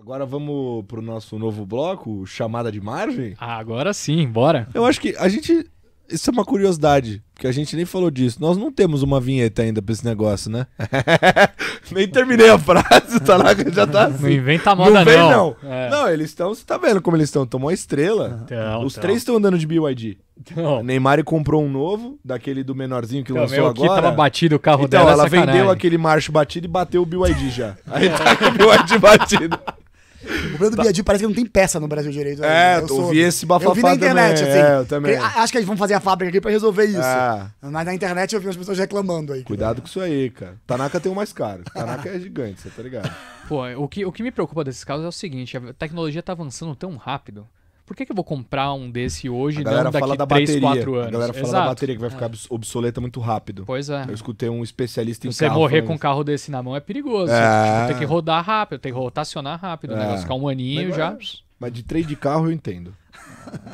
Agora vamos pro nosso novo bloco, chamada de margem? Ah, agora sim, bora. Eu acho que a gente. Isso é uma curiosidade, porque a gente nem falou disso. Nós não temos uma vinheta ainda pra esse negócio, né? nem terminei a frase, tá lá que já tá assim. Não inventa moda, não. Vem, não, não. É. não eles estão. Você tá vendo como eles estão? Tomou a estrela. Então, então. Os então. três estão andando de BYD. Então. Neymar comprou um novo, daquele do menorzinho que então, lançou meu, agora. Que tava batido o carro então, dela. ela sacanagem. vendeu aquele marcho batido e bateu o BYD já. Aí tá com o BYD batido. O Bruno tá. Biadi parece que não tem peça no Brasil direito. Né? É, eu, eu vi esse bafafá Eu vi na internet, também. assim. É, eu também. Acho que eles vão fazer a fábrica aqui pra resolver isso. É. Mas na internet eu vi as pessoas reclamando aí. Cuidado é. com isso aí, cara. Tanaka tem o mais caro. Tanaka é gigante, você tá ligado? Pô, o que, o que me preocupa desses casos é o seguinte. A tecnologia tá avançando tão rápido por que, que eu vou comprar um desse hoje a galera não daqui fala da 3, bateria. 4 anos? A galera fala Exato. da bateria que vai é. ficar é. obsoleta muito rápido. Pois é. Eu escutei um especialista em Você carro. Você morrer falando... com um carro desse na mão é perigoso. É. Tem que rodar rápido, tem que rotacionar rápido. É. O negócio ficar um aninho Mas, já... Mas de trade de carro eu entendo.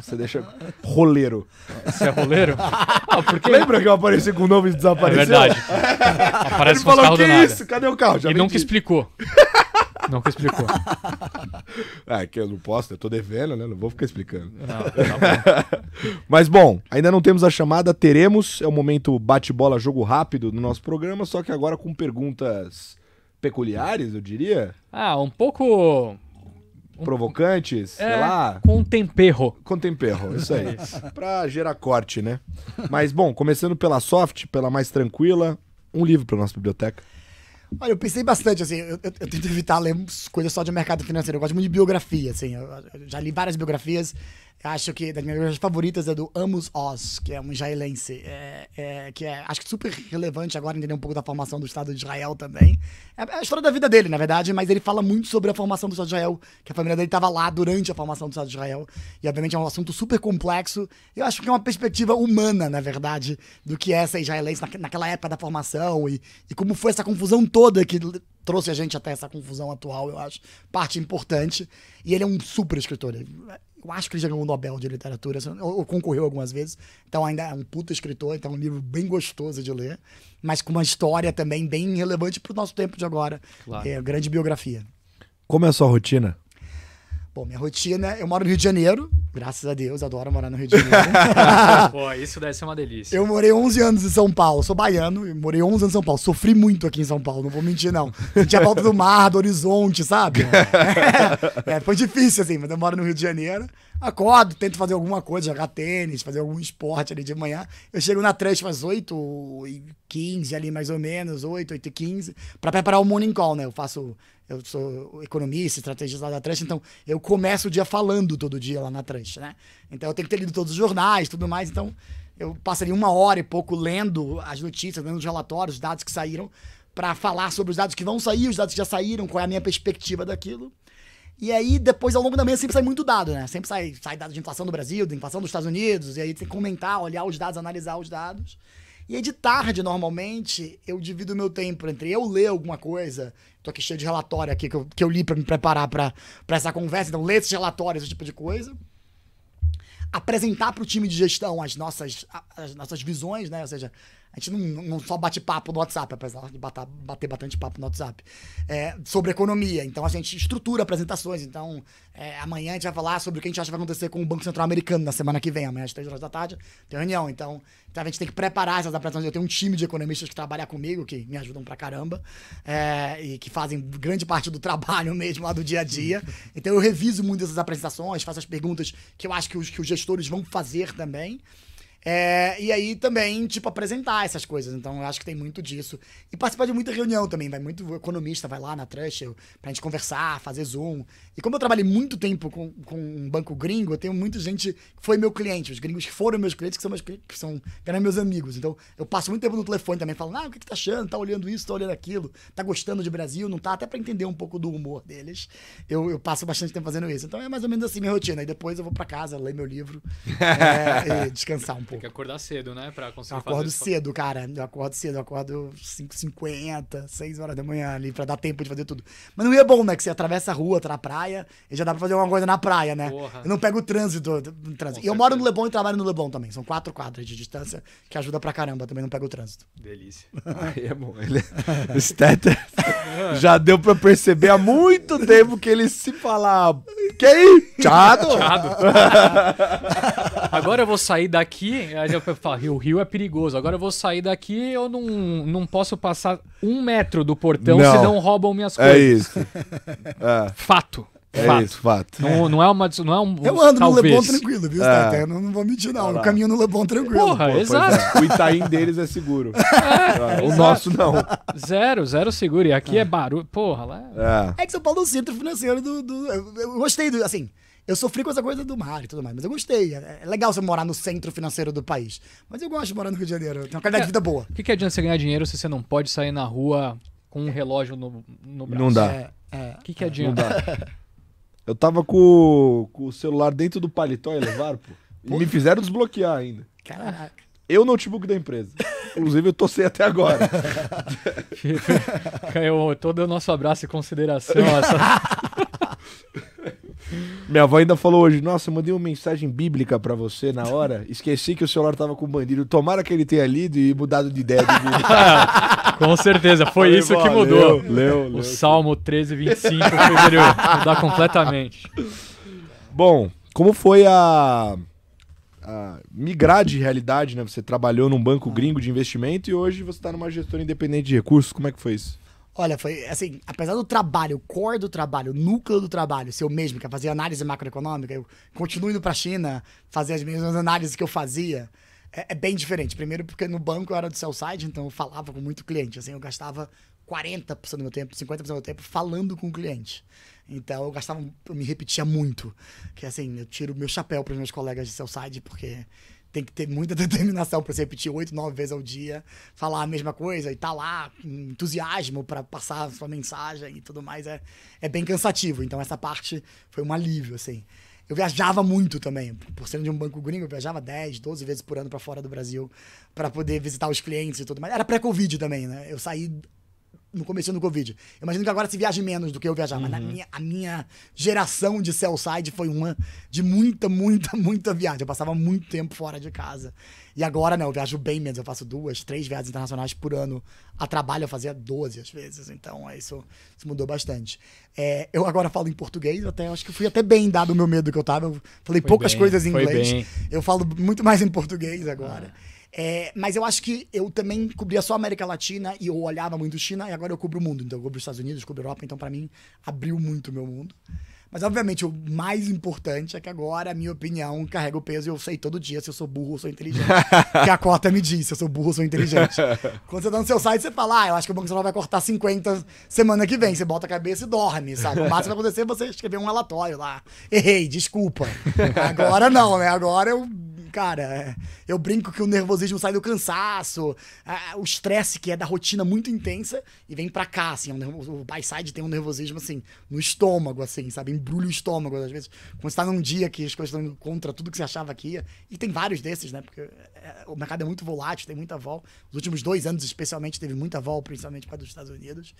Você deixa roleiro. Você é roleiro? Ah, porque... Lembra que eu apareci com o nome e é desapareceu? É verdade. Aparece Ele falou, que isso? Nada. Cadê o carro? Já e vendi. nunca explicou. Nunca explicou. ah, é que eu não posso, eu tô devendo, né? Não vou ficar explicando. Não, tá bom. Mas bom, ainda não temos a chamada, teremos. É o momento bate-bola, jogo rápido no nosso programa, só que agora com perguntas peculiares, eu diria. Ah, um pouco provocantes, é, sei lá. Com temperro. Com temperro, isso aí. É. pra gerar corte, né? Mas, bom, começando pela soft, pela mais tranquila, um livro pra nossa biblioteca. Olha, eu pensei bastante, assim, eu, eu, eu, tento evitar ler coisas só de mercado financeiro, eu gosto muito de biografia, assim, eu, eu já li várias biografias Acho que das minhas favoritas é do Amos Oz, que é um israelense, é, é, que é acho que super relevante agora entender um pouco da formação do Estado de Israel também. É, é a história da vida dele, na verdade, mas ele fala muito sobre a formação do Estado de Israel, que a família dele estava lá durante a formação do Estado de Israel. E obviamente é um assunto super complexo. Eu acho que é uma perspectiva humana, na verdade, do que é essa israelense naquela época da formação e, e como foi essa confusão toda que trouxe a gente até essa confusão atual, eu acho, parte importante. E ele é um super escritor eu acho que ele já ganhou o Nobel de Literatura, ou, concorreu algumas vezes. Então ainda é um puto escritor, então é um livro bem gostoso de ler, mas com uma história também bem relevante para o nosso tempo de agora. Claro. É, grande biografia. Como é a sua rotina? Bom, minha rotina, eu moro no Rio de Janeiro, Graças a Deus, adoro morar no Rio de Janeiro. Pô, isso deve ser uma delícia. Eu morei 11 anos em São Paulo, sou baiano, morei 11 anos em São Paulo, sofri muito aqui em São Paulo, não vou mentir não. Tinha falta do mar, do horizonte, sabe? É, foi difícil assim, mas eu moro no Rio de Janeiro, acordo, tento fazer alguma coisa, jogar tênis, fazer algum esporte ali de manhã. Eu chego na Trust às 8 e 15 ali, mais ou menos, 8, 8 e 15, para preparar o morning call, né? Eu faço, eu sou economista, estrategista lá da Trust, então eu começo o dia falando todo dia lá na Trust, né? Então eu tenho que ter lido todos os jornais, tudo mais, então eu passaria uma hora e pouco lendo as notícias, lendo os relatórios, os dados que saíram, para falar sobre os dados que vão sair, os dados que já saíram, qual é a minha perspectiva daquilo. E aí, depois, ao longo da mesa, sempre sai muito dado, né? Sempre sai, sai dado de inflação do Brasil, de inflação dos Estados Unidos, e aí tem que comentar, olhar os dados, analisar os dados. E aí, de tarde, normalmente, eu divido o meu tempo entre eu ler alguma coisa, tô aqui cheio de relatório aqui que eu, que eu li para me preparar para essa conversa, então ler esses relatórios, esse tipo de coisa. Apresentar para o time de gestão as nossas, as nossas visões, né? Ou seja, a gente não, não só bate papo no WhatsApp, apesar de bater, bater bastante papo no WhatsApp, é, sobre economia. Então a gente estrutura apresentações. Então é, amanhã a gente vai falar sobre o que a gente acha que vai acontecer com o Banco Central Americano na semana que vem. Amanhã às três horas da tarde tem reunião. Então, então a gente tem que preparar essas apresentações. Eu tenho um time de economistas que trabalha comigo, que me ajudam pra caramba, é, e que fazem grande parte do trabalho mesmo lá do dia a dia. Então eu reviso muito essas apresentações, faço as perguntas que eu acho que os, que os gestores vão fazer também. É, e aí também, tipo, apresentar essas coisas. Então, eu acho que tem muito disso. E participar de muita reunião também. Vai muito economista, vai lá na Trusher pra gente conversar, fazer Zoom. E como eu trabalhei muito tempo com, com um banco gringo, eu tenho muita gente que foi meu cliente. Os gringos que foram meus clientes, que são meus, que são, eram meus amigos. Então, eu passo muito tempo no telefone também, falando, ah, o que, que tá achando? Tá olhando isso, tá olhando aquilo? Tá gostando de Brasil? Não tá? Até pra entender um pouco do humor deles. Eu, eu passo bastante tempo fazendo isso. Então, é mais ou menos assim minha rotina. E depois eu vou para casa, ler meu livro é, e descansar um pouco. Tem que acordar cedo, né? Pra conseguir eu acordo fazer cedo, cara. Eu acordo cedo, eu acordo 5h50, 6 horas da manhã ali, pra dar tempo de fazer tudo. Mas não ia é bom, né? Que você atravessa a rua, tá na praia, e já dá pra fazer alguma coisa na praia, né? Porra. Eu não pego o trânsito. trânsito. E eu moro no Leblon e trabalho no Leblon também. São quatro quadras de distância, que ajuda pra caramba. Também não pego o trânsito. Delícia. Aí é bom. Ele... Steta já deu pra perceber há muito tempo que ele se fala. Que aí? Tchado! Tchado! Agora eu vou sair daqui. Aí eu falo, o rio é perigoso. Agora eu vou sair daqui, eu não, não posso passar um metro do portão, não. senão roubam minhas é coisas. É isso. É. Fato. É fato. Isso, fato. Não é. não é uma. Não é um, eu ando talvez. no Leblon tranquilo, viu? Tá é. Eu não vou mentir, não. Eu caminho no Leblon tranquilo. Porra, Pô, exato. É. O Itaim deles é seguro. É, ah, o nosso não. Zero, zero seguro. E aqui é, é barulho. Porra, lá. É-, é. é. que São Paulo é o centro financeiro do. do eu, eu gostei do. Assim, eu sofri com essa coisa do mar e tudo mais, mas eu gostei. É legal você morar no centro financeiro do país. Mas eu gosto de morar no Rio de Janeiro. Tem uma qualidade é, de vida boa. O que, que adianta você ganhar dinheiro se você não pode sair na rua com um relógio no, no braço? Não dá. O é, é, que, que adianta? Não dá. Eu tava com, com o celular dentro do paletó e levaram, pô. E me fizeram desbloquear ainda. Caraca. Eu notebook da empresa. Inclusive, eu tô sem até agora. Caiu todo o nosso abraço e consideração essa Minha avó ainda falou hoje: Nossa, mandei uma mensagem bíblica para você na hora. Esqueci que o celular tava com o bandido. Tomara que ele tenha lido e mudado de ideia. De com certeza, foi Falei, isso que mudou. Leu, leu, o Salmo 13, 25 foi mudar completamente. Bom, como foi a, a, migrar de realidade, né? Você trabalhou num banco gringo de investimento e hoje você está numa gestora independente de recursos. Como é que foi isso? Olha, foi assim, apesar do trabalho, o core do trabalho, o núcleo do trabalho, ser o mesmo quer é fazer análise macroeconômica, eu continuo indo para a China fazer as mesmas análises que eu fazia, é, é, bem diferente. Primeiro porque no banco eu era do sell side, então eu falava com muito cliente, assim, eu gastava 40% do meu tempo, 50% do meu tempo falando com o cliente. Então eu gastava, eu me repetia muito, que assim, eu tiro meu chapéu para os meus colegas de sell side porque tem que ter muita determinação para você repetir oito, nove vezes ao dia, falar a mesma coisa e estar tá lá entusiasmo para passar a sua mensagem e tudo mais. É, é bem cansativo. Então, essa parte foi um alívio, assim. Eu viajava muito também, por ser de um banco gringo, eu viajava 10, 12 vezes por ano para fora do Brasil para poder visitar os clientes e tudo mais. Era pré-Covid também, né? Eu saí no começo do Covid. Eu imagino que agora se viaje menos do que eu viajava, uhum. mas na uhum. minha, a minha geração de Cellside foi uma de muita, muita, muita viagem. Eu passava muito tempo fora de casa. E agora, não, né, eu viajo bem menos. Eu faço duas, três viagens internacionais por ano. A trabalho eu fazia 12 às vezes. Então, é isso, isso mudou bastante. É, eu agora falo em português, até acho que fui até bem dado o meu medo que eu tava. Eu falei foi poucas bem, coisas em inglês. Bem. Eu falo muito mais em português agora. Ah. É, mas eu acho que eu também cobria só a América Latina e eu olhava muito China, e agora eu cubro o mundo. Então eu cubro os Estados Unidos, cubro a Europa, então para mim abriu muito o meu mundo. Mas obviamente o mais importante é que agora a minha opinião carrega o peso e eu sei todo dia se eu sou burro ou sou inteligente. que a cota me diz se eu sou burro ou sou inteligente. Quando você tá no seu site, você fala, ah, eu acho que o Banco Central vai cortar 50 semana que vem. Você bota a cabeça e dorme, sabe? O máximo que vai acontecer é você escrever um relatório lá. Errei, desculpa. Agora não, né? Agora eu cara, é, eu brinco que o nervosismo sai do cansaço, é, o estresse que é da rotina muito intensa e vem pra cá, assim. É o Byside tem um nervosismo, assim, no estômago, assim, sabe? Embrulha o estômago, às vezes. Quando você tá num dia que as coisas estão contra tudo que você achava que ia. E tem vários desses, né? Porque o mercado é muito volátil, tem muita vol. Os últimos dois anos, especialmente, teve muita vol, principalmente para os Estados Unidos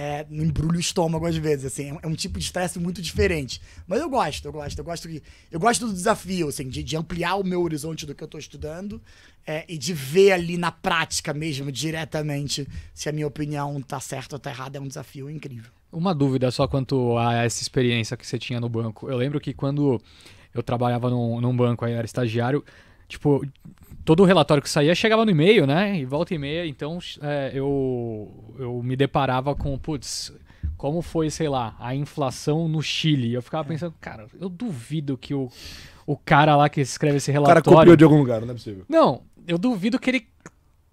é, embrulha o estômago às vezes, assim. É, é um tipo de estresse muito diferente. Mas eu gosto, eu gosto, eu gosto que. Eu gosto do desafio, assim, de, de ampliar o meu horizonte do que eu estou estudando é, e de ver ali na prática mesmo, diretamente, se a minha opinião tá certa ou tá errada. É um desafio incrível. Uma dúvida só quanto a essa experiência que você tinha no banco. Eu lembro que quando eu trabalhava num, num banco, aí era estagiário, Tipo, todo o relatório que saía chegava no e-mail, né? E volta e meia, então é, eu, eu me deparava com, putz, como foi, sei lá, a inflação no Chile. Eu ficava é. pensando, cara, eu duvido que o, o cara lá que escreve esse relatório. O cara copiou de algum lugar, não é possível. Não, eu duvido que ele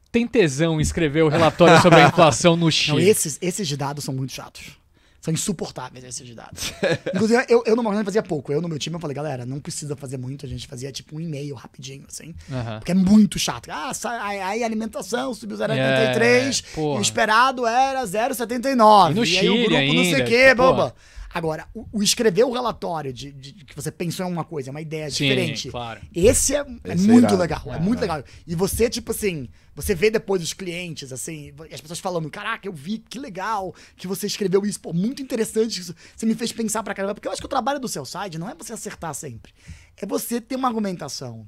tem tesão em escrever o relatório sobre a inflação no Chile. Não, esses, esses dados são muito chatos. São insuportáveis esses dados. Inclusive, eu, eu no Morgan fazia pouco. Eu no meu time eu falei, galera, não precisa fazer muito. A gente fazia tipo um e-mail rapidinho, assim. Porque é muito chato. Ah, aí alimentação subiu 0,83 é, yeah, e o esperado era 0,79. E no e Chile aí o grupo ainda, não sei o quê, boba. Porra. Agora, o, o escrever o relatório de, de, de, que você pensou em uma coisa, é uma ideia Sim, diferente. Claro. Esse é, é, é muito irado. legal, é, é muito é. legal. E você, tipo assim, você vê depois os clientes, assim, as pessoas falando: caraca, eu vi, que legal que você escreveu isso, pô, muito interessante. Isso. Você me fez pensar pra caramba, porque eu acho que o trabalho do seu site não é você acertar sempre, é você ter uma argumentação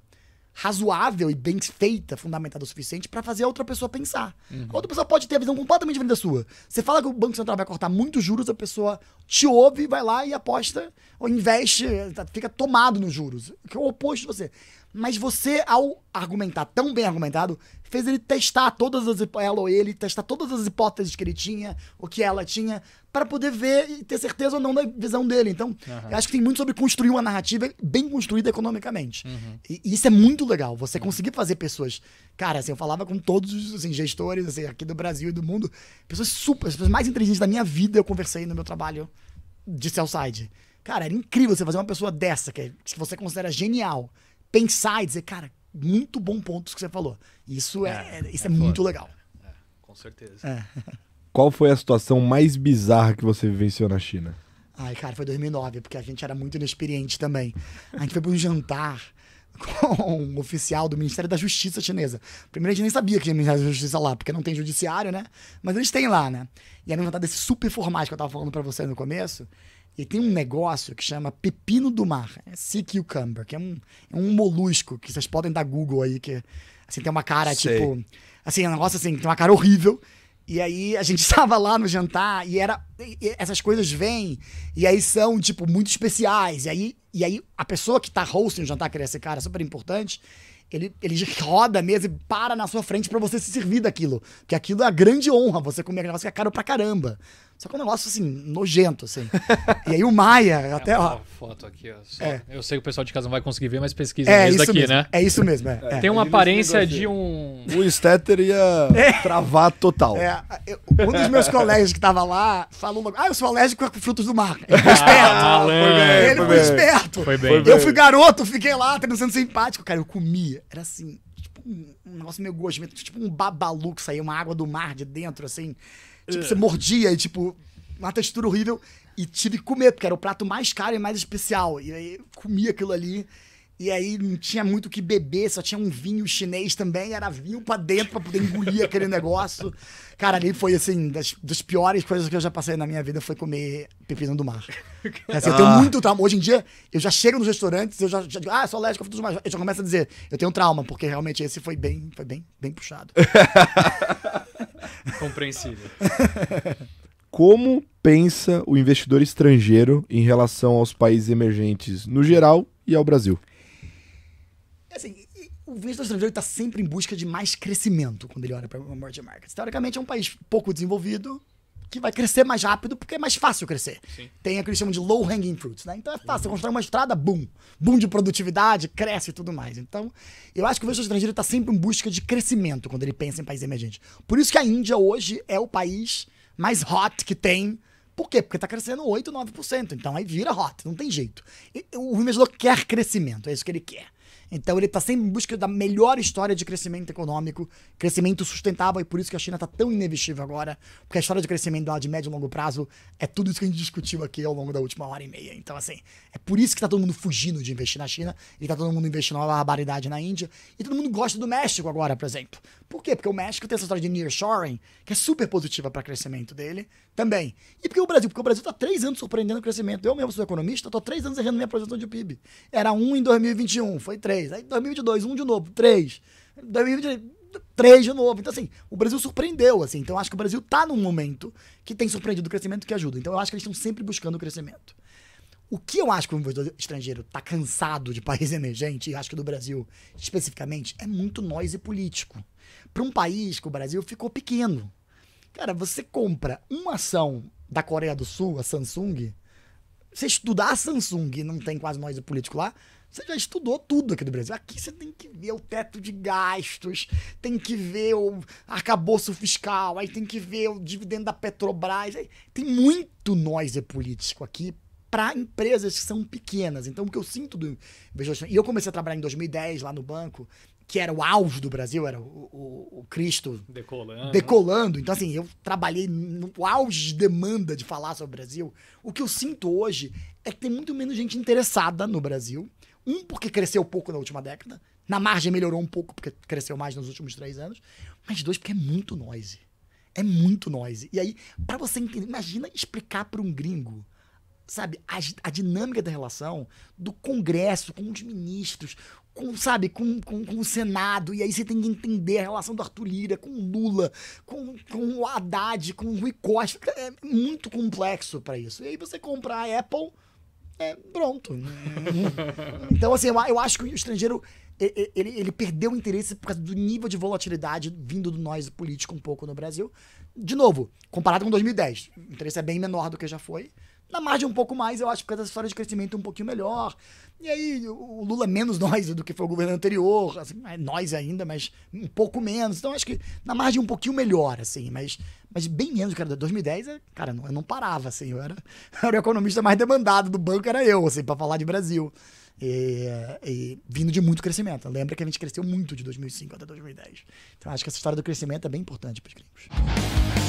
razoável e bem feita, fundamentada o suficiente para fazer a outra pessoa pensar. Uhum. A outra pessoa pode ter a visão completamente diferente da sua. Você fala que o Banco Central vai cortar muitos juros, a pessoa te ouve, vai lá e aposta ou investe, eh, tá, fica tomado nos juros, que é o oposto de você. Mas você, ao argumentar tão bem argumentado, fez ele testar todas as ela ou ele testar todas as hipóteses que ele tinha, o que ela tinha, para poder ver e ter certeza ou não da visão dele. Então, uhum. eu acho que tem muito sobre construir uma narrativa bem construída economicamente. Uhum. E, e, isso é muito legal. Você uhum. conseguir fazer pessoas, cara, assim, eu falava com todos os assim, gestores assim, aqui do Brasil e do mundo, pessoas super, as pessoas mais inteligentes da minha vida, eu conversei no meu trabalho de sell side. Cara, era incrível você fazer uma pessoa dessa, que, é, que você considera genial, pensar e dizer, cara, muito bom pontos que você falou. Isso é, é isso é, é muito legal. É, é, com certeza. É. Qual foi a situação mais bizarra que você vivenciou na China? Ai, cara, foi 2009, porque a gente era muito inexperiente também. A gente foi para um jantar com um oficial do Ministério da Justiça chinesa. Primeiro a gente nem sabia que tinha Ministério da Justiça lá, porque não tem judiciário, né? Mas eles têm lá, né? E aí no inventado desse super formato que eu tava falando para vocês no começo, e tem um negócio que chama pepino do mar, é sea cucumber, que é um, é um molusco que vocês podem dar Google aí, que assim, tem uma cara Sei. tipo. Assim, é um negócio assim, tem uma cara horrível. E aí a gente estava lá no jantar e era e essas coisas vêm e aí são tipo muito especiais. E aí e aí a pessoa que tá hosting o jantar, que era é esse cara super importante, ele, ele roda a mesa e para na sua frente para você se servir daquilo. Porque aquilo é a grande honra, você comer aquele negócio que é caro pra caramba. Só que é um negócio assim, nojento, assim. e aí o Maia, é até, ó. foto aqui, ó. É. Eu sei que o pessoal de casa não vai conseguir ver, mas pesquisa é isso daqui, mesmo. né? É isso mesmo. É, é, é. Tem uma aparência de um. O Stetter ia é. travar total. É. um dos meus colegas que tava lá falou logo, ah, eu sou alérgico com frutos do mar. Ele foi esperto. Ah, foi bem, ele foi, foi esperto. Foi bem. Eu fui garoto, fiquei lá, tentando sendo simpático. Cara, eu comia. Era assim, tipo um, um negócio meio gosto tipo um babalu que saía uma água do mar de dentro, assim. Tipo, é. você mordia e, tipo, uma textura horrível. E tive que comer, porque era o prato mais caro e mais especial. E aí comia aquilo ali. E aí não tinha muito o que beber, só tinha um vinho chinês também, era vinho pra dentro pra poder engolir aquele negócio. Cara, ali foi assim, das, das piores coisas que eu já passei na minha vida foi comer pepino do mar. assim, ah. Eu tenho ah. muito trauma. Hoje em dia, eu já chego nos restaurantes, eu já, já digo, ah, sou alérgico a frutos do mar. Eu já começo a dizer, eu tenho trauma, porque realmente esse foi bem, foi bem, bem puxado. Compreensível. Como pensa o investidor estrangeiro em relação aos países emergentes no geral e ao Brasil? Assim, o investidor estrangeiro está sempre em busca de mais crescimento quando ele olha para o emerging markets. Teoricamente, é um país pouco desenvolvido, que vai crescer mais rápido porque é mais fácil crescer. Sim. Tem o que eles chamam de low hanging fruits, né? Então é fácil, uhum. você constrói uma estrada, boom. Boom de produtividade, cresce e tudo mais. Então, eu acho que o investidor estrangeiro está sempre em busca de crescimento quando ele pensa em país emergente. Por isso que a Índia hoje é o país mais hot que tem. Por quê? Porque está crescendo 8, 9%. Então aí vira hot, não tem jeito. E, o investidor quer crescimento, é isso que ele quer. Então ele está sempre em busca da melhor história de crescimento econômico, crescimento sustentável, e por isso que a China está tão inevitável agora, porque a história de crescimento lá de médio e longo prazo é tudo isso que a gente discutiu aqui ao longo da última hora e meia. Então, assim, é por isso que está todo mundo fugindo de investir na China, e está todo mundo investindo uma barbaridade na Índia, e todo mundo gosta do México agora, por exemplo. Por quê? Porque o México tem essa história de nearshoring, que é super positiva para o crescimento dele também. E porque o Brasil? Porque o Brasil está três anos surpreendendo o crescimento. Eu mesmo sou economista, estou três anos errando minha projeção de PIB. Era um em 2021, foi três três. Aí 2022, um de novo, três. 2023, três de novo. Então, assim, o Brasil surpreendeu, assim. Então, eu acho que o Brasil tá num momento que tem surpreendido o crescimento que ajuda. Então, eu acho que eles estão sempre buscando o crescimento. O que eu acho que o investidor estrangeiro tá cansado de país emergente, e acho que do Brasil especificamente, é muito e político. Para um país que o Brasil ficou pequeno. Cara, você compra uma ação da Coreia do Sul, a Samsung, você estudar a Samsung, e não tem quase e político lá, você já estudou tudo aqui do Brasil. Aqui você tem que ver o teto de gastos, tem que ver o arcabouço fiscal, aí tem que ver o dividendo da Petrobras. Aí tem muito noise é político aqui para empresas que são pequenas. Então, o que eu sinto do E eu comecei a trabalhar em 2010 lá no banco, que era o auge do Brasil, era o, o, o Cristo decolando. decolando. Então, assim, eu trabalhei no auge de demanda de falar sobre o Brasil. O que eu sinto hoje é que tem muito menos gente interessada no Brasil. Um, porque cresceu pouco na última década. Na margem melhorou um pouco, porque cresceu mais nos últimos três anos. Mas dois, porque é muito noise. É muito noise. E aí, para você entender, imagina explicar para um gringo, sabe, a, a, dinâmica da relação do Congresso com os ministros, com, sabe, com, com, com, o Senado. E aí você tem que entender a relação do Arthur Lira com o Lula, com, com o Haddad, com o Rui Costa. É muito complexo para isso. E aí você comprar a Apple é, pronto. então, assim, eu, eu, acho que o estrangeiro ele, ele perdeu o interesse por causa do nível de volatilidade vindo do nós político um pouco no Brasil. De novo, comparado com 2010, o interesse é bem menor do que já foi na margem um pouco mais, eu acho, por causa dessa história de crescimento um pouquinho melhor. E aí, o Lula é menos nós do que foi o governo anterior, assim, é nós ainda, mas um pouco menos. Então, acho que na margem um pouquinho melhor, assim, mas, mas bem menos, cara. 2010, é, cara, eu não parava, assim, eu era, eu era o economista mais demandado do banco, era eu, assim, pra falar de Brasil. E, e, vindo de muito crescimento. Lembra que a gente cresceu muito de 2005 até 2010. Então, acho que essa história do crescimento é bem importante para os gringos.